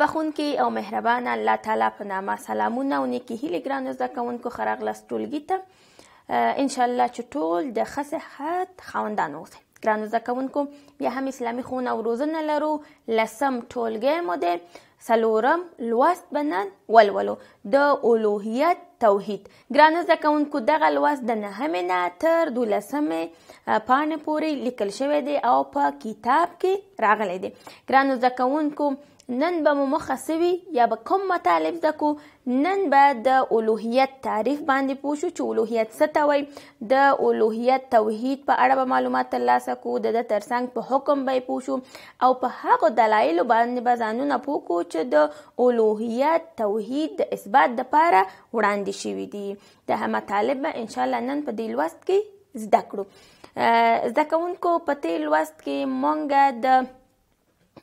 بخون کې او مهربان الله تعالی په نامه سلامونه او نیکی هیله ګران زده کوونکو خراغلست ټولګی ته ان شاء الله چې ټول د خصحت خوندان اوسئ ګران زده کوونکو بیا هم اسلامي خونه او روزنه لرو لسم ټولګی مو دی سلورم لوست بنن ولولو د اولوهیت توحید ګران زده کوونکو دغه لوست د نهمې نه تر دولسمې پانه پورې لیکل شوی دی او په کتاب کې راغلی دی ګران زده کوونکو نن به مو مخه سوي یا به کوم مطالب زده کو نن به د اولوهیت تعریف باندې پوښو چې اولوهیت څه ته وایي د اولوهیت توحید په اړه به معلومات ترلاسه کو د د ترڅنګ په حکم به پوښو او په هغو دلایلو باندې به ځانونه پوه کو چې د اولوهیت توحید د اثبات دپاره وړاندې شوي دي د هم مطالب به انشاءالله نن په دې لوست کې زده کړو زده کوونکو په تېر لوست کې مونږ د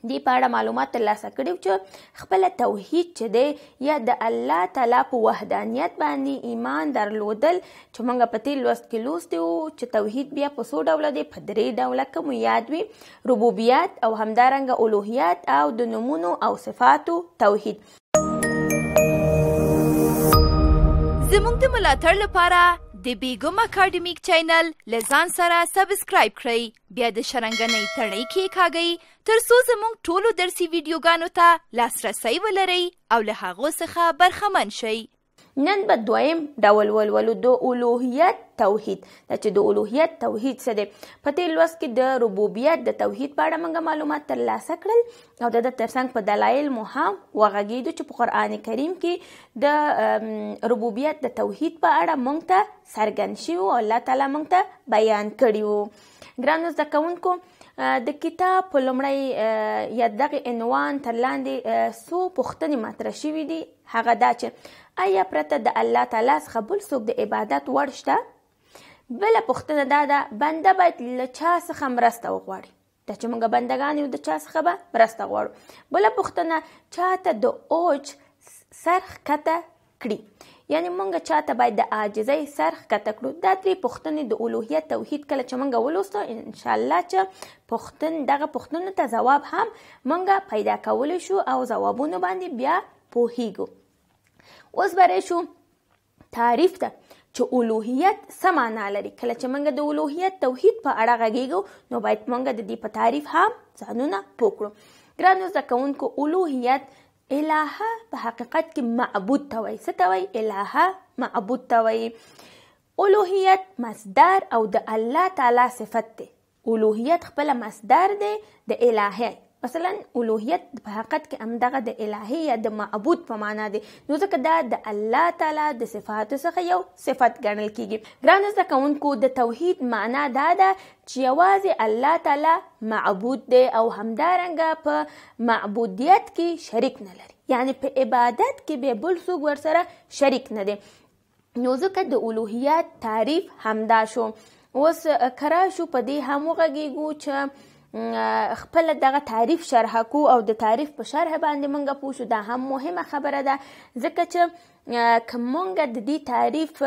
دې په اړه معلومات ترلاسه کړي چې خپل توحید چې دی یا د الله تعالی په وحدانیت باندې ایمان درلودل چې موږ په تیر لوست کې لوستي وو چې توحید بیا په څو ډوله دی په درې ډوله کوم یاد وي ربوبیت او همدارنګه الوهیت او د نمونو او صفاتو توحید زموږ د ملاتړ لپاره د بیګم اکیډمیک چینل لزان سره سبسکرایب کړئ بیا د شرنګنۍ تړۍ کې کاږئ تر څو زموږ ټولو درسي ویډیوګانو ته لاسرسی ولرئ او له هغو څخه برخمن شئ نن به دویم ډول ولولو د اولوهیت توحید دا چې د اولوهیت توحید څه دی په دې لوست کې د ربوبیت د توحید په اړه موږ معلومات ترلاسه کړل او د ده ترڅنګ په دلایل مو هم وغږېدو چې په قرآن کریم کې د ربوبیت د توحید په اړه موږ ته څرګند شوي او الله تعالی موږ ته بیان کړي وو ګرانو زده کوونکو د کتاب په لومړی یا دغه عنوان تر لاندې سو پوښتنې مطرح شوې دي هغه دا چې آیا پرته د الله تعالی څخه بل څوک د عبادت وړ شته بل پوښتنه دا ده بنده باید له چا څخه مرسته وغواړي دا چې موږ بندگان یو د چا څخه به مرسته غواړو بل پوښتنه چاته د اوج سرخ کته کړي یعنی مونږ چاته باید د عاجزۍ سر ښکته کړو دا درې پوښتنې د الوهیت توحید کله چې مونږ ولوستو ان شاء الله چې پوښتن دغه پوښتنو ته ځواب هم مونږ پیدا کولی شو او ځوابونه باندې بیا پوهیږو اوس به شو تعریف ته چې اولوهیت سمانا لري کله چې موږ د اولوهیت توحید په اړه غږیږو نو باید موږ د دې په تعریف هم ځانونه پوکړو ګرانو زده کوونکو اولوهیت الهه په حقیقت کې معبود ته وایي څه ته وایي الهه معبود ته وایي الوهیت مصدر او د الله تعالی صفت دی الوهیت خپل مصدر دی د الهه مثلا الوهیت په حقیقت کې همدغه د الهیه د معبود په معنا دی نو ځکه دا د الله تعالی د صفاتو څخه یو صفت ګڼل کیږي ګران زده کوونکو د توحید معنا دا ده چې یوازې الله تعالی معبود دی او همدارنګه په معبودیت کې شریک نه لري یعنی په عبادت کې به بل څوک ورسره شریک نه دی نو ځکه د الوهیت تعریف همدا شو اوس کرا شو په دې هم وغږیږو چې خپل دغه تعریف شرح کو او د تعریف په شرح باندې مونږ پوه شو دا هم مهمه خبره ده ځکه چې که مونږ د دې تعریف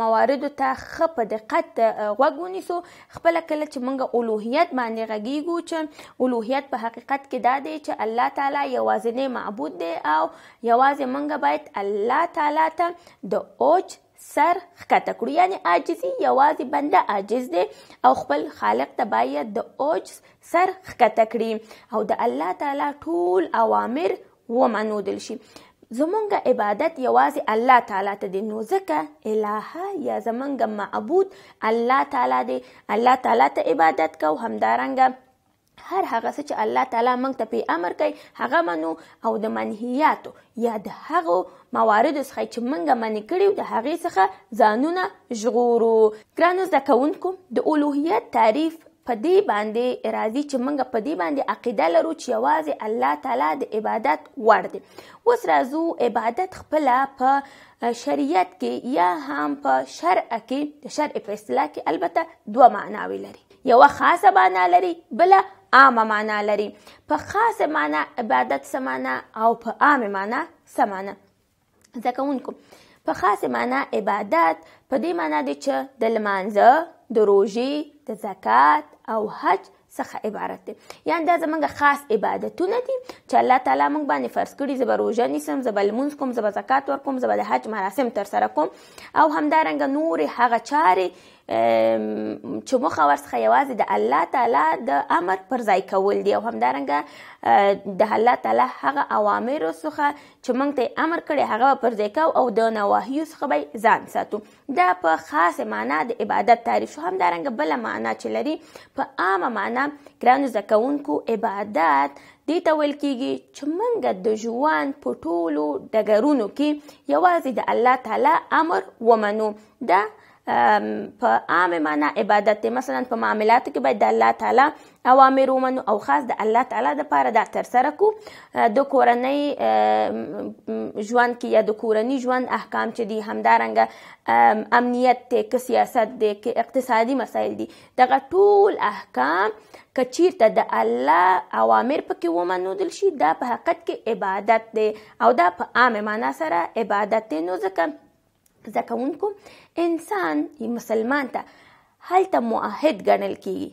مواردو ته ښه په دقت غوږ ونیسو خپله کله چې مونږ الوهیت باندې غږیږو چې الوهیت په حقیقت کې دا دی چې الله تعالی یوازینی معبود دی او یوازې مونږ باید الله تعالی ته د اوج سر ښکته کړو یعنی عاجزي یوازې بنده عاجز دی او خپل خالق ته باید د اوج سر ښکته کړي او د الله تعالی ټول اوامر ومنودل شي زمونږ عبادت یوازې الله تعالی ته دی نو ځکه الهه یا زمونږ معبود الله تعالی دی الله تعالی ته عبادت کو همدارنګه هر هغه څه چې الله تعالی موږ ته په امر کوي هغه منو او د منهیاتو یا د هغو مواردو څخه چې موږ منې کړیو د هغې څخه ځانونه ژغورو ګرانو زده کوونکو د الوهیت تعریف په دې باندې راځي چې موږ په دې باندې عقیده لرو چې یوازې الله تعالی د عبادت وړ دی اوس راځو عبادت خپله په شریعت کې یا هم په شرع کې د شرع په اصطلاح کې البته دوه معناوې لري یوه خاصه معنا لري بله عامه معنا لري په خاصه معنا عبادت سمانه او په عامه معنا سمانه ځکه اونکو په خاصه معنا عبادت په دې معنا دی چې د لمانځه د روژې د زکات او حج څخه عبارت دی یعنی دا زمونږ خاص عبادتونه دي چې الله تعالی موږ باندې فرض کړي زه به روژه نیسم زه به لمونځ کوم زه به زکات ورکوم زه به د حج مراسم ترسره کوم او همدارنګه نورې هغه چارې چې موخه ورڅخه یوازې د الله تعالی د امر پر ځای کول دي او همدارنګه د الله تعالی هغه اوامر څخه چې موږ ته امر کړي هغه پر ځای کو او د نواهی څخه به ځان ساتو دا په خاصه معنا د عبادت تعریف شو همدارنګه بل معنا چې لري په عامه معنا ګرانو زکونکو عبادت دې ته ویل کېږي چې موږ د ژوند په ټولو ډګرونو کې یوازې د الله تعالی امر ومنو دا Um, په عام معنا عبادت دی مثلا په معاملاتو کې باید د الله تعالی اوامر ومنو او خاص د الله تعالی د پاره دا ترسره کو د کورنۍ ژوند کې یا د کورنۍ ژوند احکام چې دي همدارنګه امنیت دی که سیاست دی که اقتصادي مسایل دي دغه ټول احکام که چیرته د الله اوامر پکې ومنودل شي دا په حقیقت کې عبادت دی او دا په عام معنا سره عبادت دی نو ځکه زده کوونکو انسان مسلمان ته هلته موحد ګڼل کیږي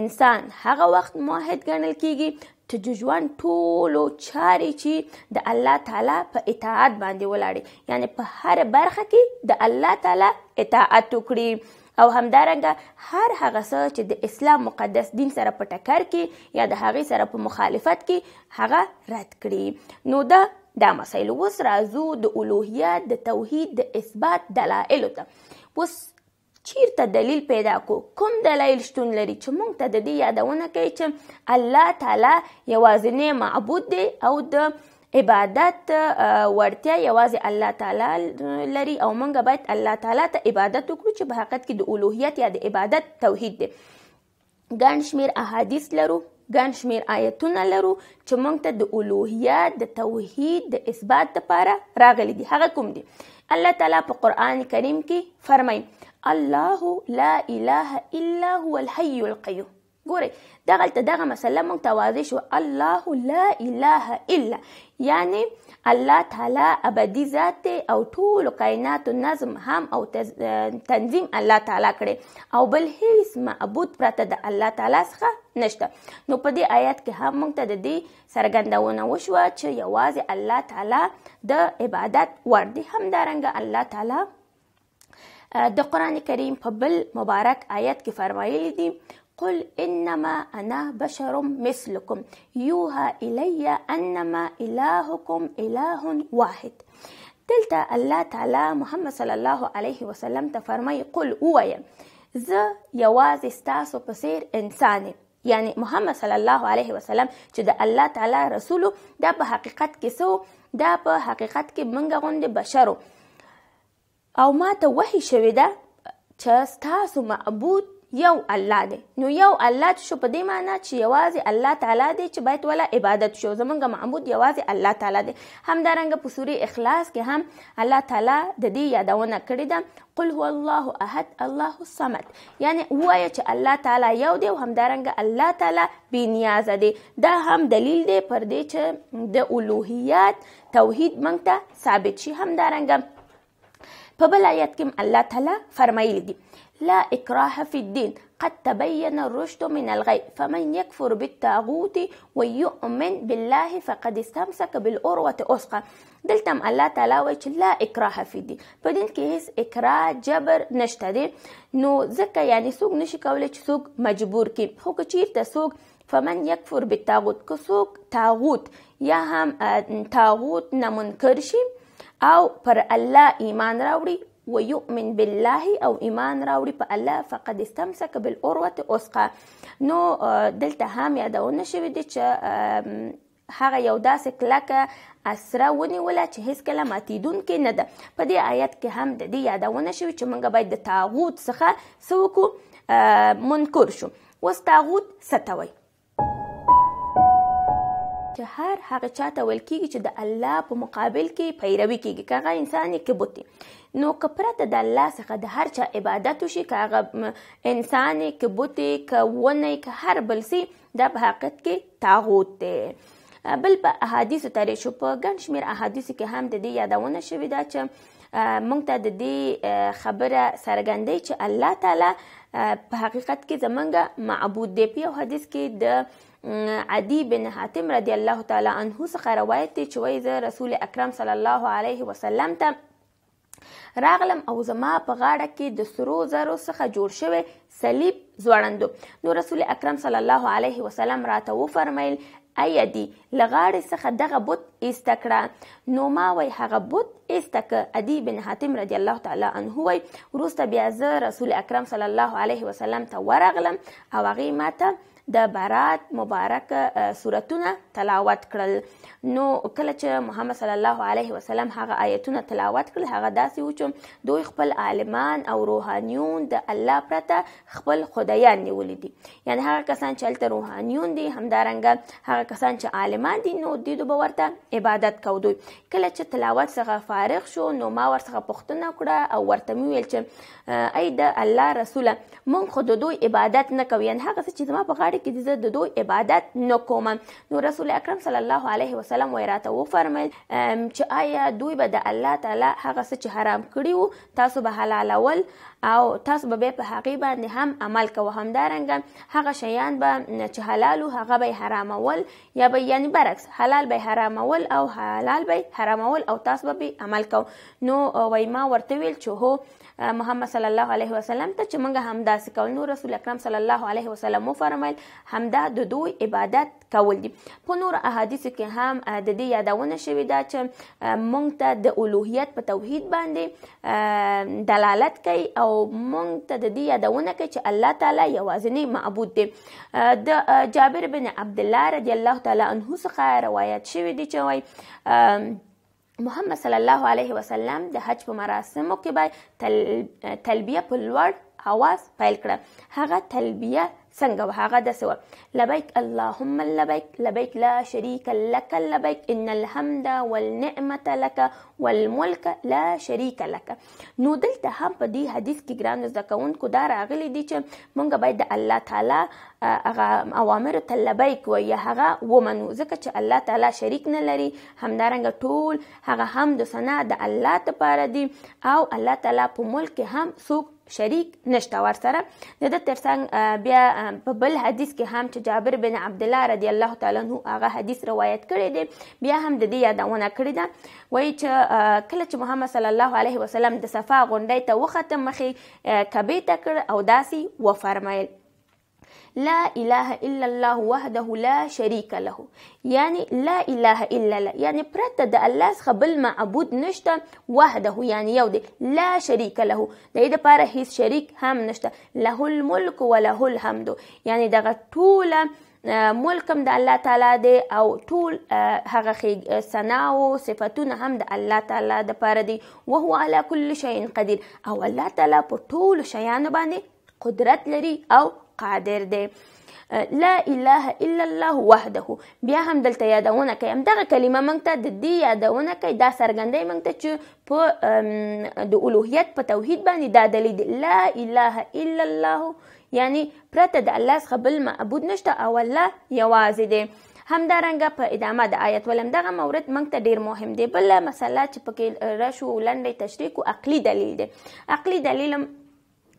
انسان هغه وخت موحد ګڼل کیږي چې ژوند ټولو چارې چې د الله تعالی په اطاعت باندې ولاړې یعنی په هر برخه کې د الله تعالی اطاعت وکړي او همدارنګه هر هغه څه چې د اسلام مقدس دین سره په ټکر کې یا د هغې سره په مخالفت کې هغه رد کړي نو دا دا مسایل اوس راځو د الوهیت د توحید د اثبات دلایل ته اوس چیرته دلیل پیدا کو کوم دلایل شتون لري چې مونږ ته د دې یادونه کوي چې الله تعالی یوازینی معبود دی او د عبادت ورتیا یوازې الله تعالی لري او مونږ باید الله تعالی ته عبادت وکړو چې په حقیقت کې د الوهیت یا د عبادت توحید دی ګڼ شمیر احادیث لرو ګڼ شمیر آیتونه لرو چې موږ ته د الوهیت د توحید د اثبات لپاره راغلي دي هغه کوم دي الله تعالی په قران کریم کې فرمایي الله لا اله الا هو الحي القيوم ګوري دغلته دغه مسله مونږ ته واضح شو الله لا اله الا یعنی الله تعالی ابدی ذات او ټول کائنات نظم هم او تنظیم الله تعالی کړي او بل هیڅ معبود پرته د الله تعالی څخه نشته نو په دې آیات کې هم مونږ ته د دې سرګندونه وشوه چې یوازې الله تعالی د عبادت ور دي همدارنګه الله تعالی د قران کریم په بل مبارک آیت کې فرمایلی دي قل إنما أنا بشر مثلكم يوها إلي أنما إلهكم إله واحد تلتا الله تعالى محمد صلى الله عليه وسلم تفرمي قل اوایا زه يوازي ستاسو بصير انساني يعني محمد صلى الله عليه وسلم چې الله تعالى رسولو دا په كسو کې سو دا په بشرو او ما توحي شويدا شوې ستاسو معبود یو الله دی نو یو الله شو په دې معنی چې یوازې الله تعالی دی چې باید ولا عبادت شو زمونږ معبود یوازې الله تعالی دی همدارنګه په سوره اخلاص کې هم الله تعالی د دې یادونه کړې ده قل هو الله احد الله الصمد یعنی وایي چې الله تعالی یو دی او همدارنګه الله تعالی بې نیازه دی دا هم دلیل دی پر دې چې د الوهیت توحید موږ ته ثابت شي همدارنګه په بل آیت کې الله تعالی فرمایلی دي لا إكراه في الدين قد تبين الرشد من الغي فمن يكفر بالتاغوت ويؤمن بالله فقد استمسك بالأروة أسقى دلتم ألا تلاوج لا إكراه في الدين فدين كيس إكراه جبر نشتدي نو زكا يعني سوق نشي سوق مجبور كي هو كتير تسوق فمن يكفر بالتاغوت كسوق تاغوت يا هم تاغوت آه، نمنكرشي أو پر الله إيمان راوري ويؤمن بالله او ایمان راوړي په الله فقد استمسك بالعروه الوثقه نو دلته هم یادونه شوې دي چې هغه یو داسې کلکه اسره ونیوله چې هیڅکله ماتېدونکې نه ده په دې آیت کې هم د دې یادونه شوې چې موږ باید د تاغوت څخه څه وکړو منکر شو اوس تاغوت څه ته چې هر هغه چاته ویل کیږي چې د الله په مقابل کې پیروي کیږي کغه انسان کې بوتي نو کپرته د الله څخه د هر چا عبادت وشي کغه انسان کې بوتي کونه کې هر بلسي د په حقیقت کې تاغوت دی بل په احادیث تاریخ شو په ګڼ شمیر احادیث کې هم د دې یادونه شوې ده چې مونږ ته د دې خبره سرګندې چې الله تعالی په حقیقت کې زمونږ معبود دی په حدیث کې د عدی بن حاتم رضی الله تعالی عنه څخه روایت دی چې وایي زه رسول اکرم صلی الله علیه وسلم ته راغلم او زما په غاړه کې د سرو زرو څخه جوړ شوی صلیب ځوړندو نو رسول اکرم صلی الله علیه وسلم راته وفرمیل ایا دی لغاړې څخه دغه بت ایسته کړه نو ما وای هغه بت ایسته که ادی بن حاتم رضی الله تعالی عنه وای وروسته بیا زه رسول اکرم صلی الله علیه وسلم ته ورغلم او هغې ماته د برات مبارک سورتونه تلاوت کړل نو کله چې محمد صلی الله علیه وسلم هغه آیتونه تلاوت کړل هغه داسې و چې دوی خپل عالمان او روحانیون د الله پرته خپل خدایان نیولې دي یعنی هغه کسان چې هلته روحانیون دي همدارنګه هغه کسان چې عالمان دي نو دوی به ورته عبادت کودوي کله چې تلاوت څخه فارغ شو نو ما ورڅخه پوښتنه کړه او ورته مې ویل چې ای د الله رسوله مونږ خو د دوی عبادت نه کوو یعنی هغه څه چې زما په اړیکې دي زه د دوی عبادت نه کوم نو رسول اکرم صلی الله علیه وسلم وای راته وفرمایل چې آیا دوی به د الله تعالی هغه څه چې حرام کړی وو تاسو به حلالول او تاسو به په هغې باندې هم عمل کوه همدارنګه هغه شیان به چې حلالو هغه به حرامول یا به یعنی برعکس حلال به حرامول او حلال به حرامول او تاسو به عمل کوو نو وای ما ورته ویل چې هو محمد صلی الله علیه وسلم ته چې موږ هم داسې کول نو رسول اکرم صلی الله علیه وسلم وفرمایل همدا د دوی عبادت کول دي په نور احادیثو کې هم د دې یادونه شوې ده چې موږ ته د الوهیت په توحید باندې دلالت کوي او موږ ته د دې یادونه کوي چې الله تعالی یوازینی معبود دی د جابر بن عبد الله رضی الله تعالی عنه څخه روایت شوی دی چې وایي محمد صلی الله علیه وسلم د حج په مراسمو کې به تلبیه په لوړ اواز پیل کړه هغه تلبیه څنګه وه هغه داسې وه لبیک اللهم لبیک لبیک لا شریک لک لبیک ان الحمد والنعمة لك والملک لا شریک لک نو دلته هم په دې حدیث کې ګران زده کوونکو دا راغلی دی چې مونږ باید د الله تعالی هغه اوامر ته لبیک وایي هغه ومنو ځکه چې الله تعالی شریک نه لري همدارنګه ټول هغه حمد و ثنا د الله لپاره دي او الله تعالی په ملک هم څوک شریک نشته ورسره د د ترڅنګ بیا په بل حدیث کې هم چې جابر بن عبد الله رضی الله تعالی عنہ هغه حدیث روایت کړی دی بیا هم د دې یادونه کړې ده وایي چې کله چې محمد صلی الله علیه وسلم د صفا غونډۍ ته وختم مخې کبې ته کړ او داسي وفرمایل لا اله الا الله وحده لا شريك له یعنی لا اله الا الله یعنی پرته د الله څخه بل معبود نشته وحده یعنی یو دی لا شريك له د دې لپاره هیڅ شریک هم نشته له الملك وله الحمد یعنی دغه ټوله ملکم د الله تعالی دی او ټول هغه ثنا او صفاتونه هم د الله تعالی د پاره دی او هو علی کل شیء قدیر او الله تعالی په ټول شیانو باندې قدرت لري او قادر دی لا اله الا الله وحده بیا هم دلته یادونه کوي همدغه کلمه موږ ته د دې یادونه کوي دا څرګندوي موږ ته چې په د الوهیت په توحید باندې دا دلیل دی لا اله الا الله یعنی پرته د الله څخه بل معبود نشته او الله یوازې دی همدارنګه په ادامه د آیت ولم دغه مورد موږ ته ډیر مهم دی بل مسله چې پکې راشو لنډې تشریح او عقلي دلیل دی عقلي دلیل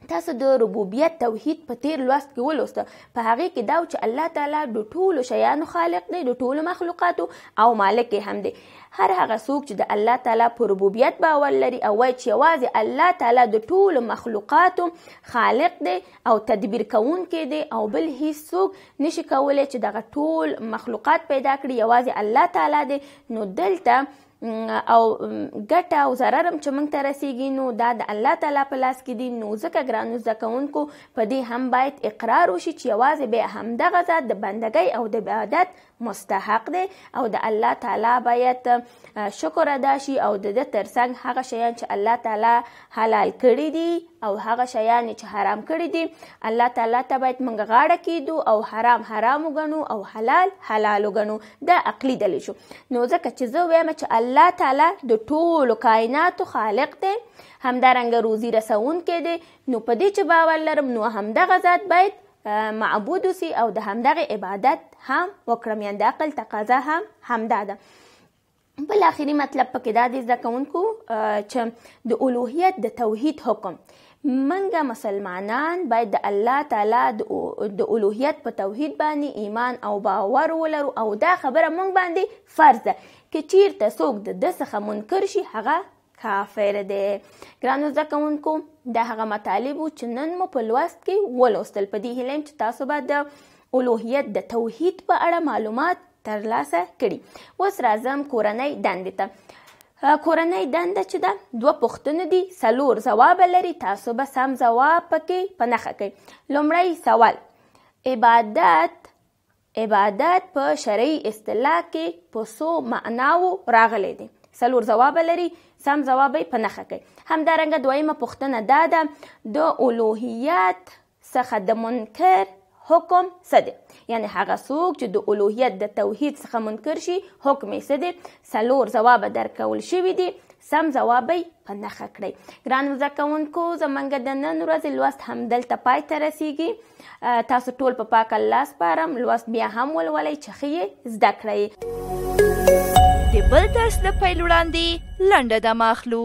تاسو د ربوبیت توحید په تیر لوست کې ولوسته په هغه کې دا چې الله تعالی د ټولو شیانو خالق دی د ټولو مخلوقاتو او مالک هم دی هر هغه څوک چې د الله تعالی په ربوبیت باور لري او وایي چې یوازې الله تعالی د ټولو مخلوقاتو خالق دی او تدبیر کوونکی دی او بل هیڅ څوک نشي کولی چې دغه ټول مخلوقات پیدا کړي یوازې الله تعالی دی نو دلته او ګټه او zarar هم چې موږ ته رسیږي نو دا د الله تعالی په لاس کې دي نو ځکه ګرانو زده کوونکو په دې هم باید اقرار وشي چې یوازې به همدغه ذات د بندګۍ او د عبادت مستحق دی او د الله تعالی باید شکر ادا شي او د ترڅنګ هغه شیان چې الله تعالی حلال کړی دي او هغه شیان چې حرام کړی دي الله تعالی ته باید موږ غاړه کیدو او حرام حرام وګڼو او حلال حلال وګڼو دا عقلی دلیل شو نو ځکه چې زه وایم چې الله تعالی د ټولو کائناتو خالق دی همدارنګه روزي رسون کې دی نو په دې چې باور لرم نو همدغه ذات باید معبود وسی او د همدغه عبادت هم وکړم یعنې د عقل تقاضا هم همدا ده بل اخري مطلب پکې دا دی زده کوونکو چې د الوهیت د توحید حکم منګه مسلمانان باید د الله تعالی د الوهیت په توحید باندې ایمان او باور ولرو او دا خبره مونږ باندې فرض ده که چیرته څوک د څخه منکر شي هغه کافر دی ګرانو زده کوونکو دا هغه مطالب چې نن مو په لوست کې ولوستل په دې هیله چې تاسو به د الوهیت د توحید په اړه معلومات ترلاسه کړي اوس راځم کورنۍ دندې ته کورنۍ دنده چې ده دوه پوښتنې دي څلور ځواب لري تاسو به سم ځواب پکې په نښه کړئ لومړی سوال عبادت عبادت په شرعي اصطلاح کې په څو معناوو راغلی دی څلور ځواب لري سم ځواب په نخښه کوي همدارنګه دویمه پوښتنه دا ده د اولوهیت څخه د منکر حکم صدې یعنی هغه څوک چې د اولوهیت د توحید څخه منکر شي حکم یې صدې څلور ځواب درکول شوي دي سم ځواب په نخښه کړئ ګران زده کوونکو زمونږ د نن ورځې لوست همدلته پای ته رسیږي تاسو ټول په پا پاک الله سپارم لوست بیا هم ولولئ چې ښه یې زده کړئ د بل درس له پیل وړاندې لنډه دمه اخلو